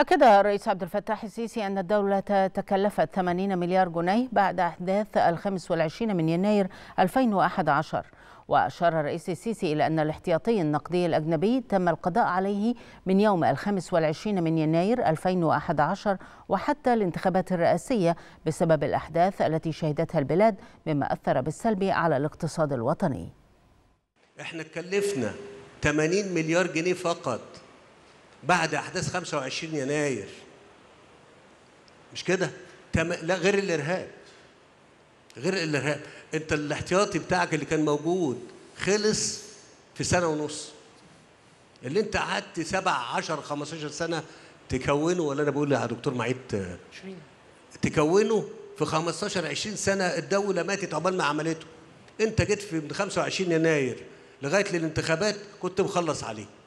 أكد الرئيس عبد الفتاح السيسي أن الدولة تكلفت 80 مليار جنيه بعد أحداث الخامس والعشرين من يناير 2011 وأشار الرئيس السيسي إلى أن الاحتياطي النقدي الأجنبي تم القضاء عليه من يوم الخامس والعشرين من يناير 2011 وحتى الانتخابات الرئاسية بسبب الأحداث التي شهدتها البلاد مما أثر بالسلب على الاقتصاد الوطني احنا كلفنا 80 مليار جنيه فقط بعد احداث 25 يناير مش كده لا غير الارهاب غير الارهاب انت الاحتياطي بتاعك اللي كان موجود خلص في سنه ونص اللي انت قعدت 7 10 15 سنه تكونه ولا انا بقول يا دكتور معيد 20 تكونه في 15 20 سنه الدوله ماتت عقبال ما عملته انت جيت في من 25 يناير لغايه للانتخابات كنت مخلص عليه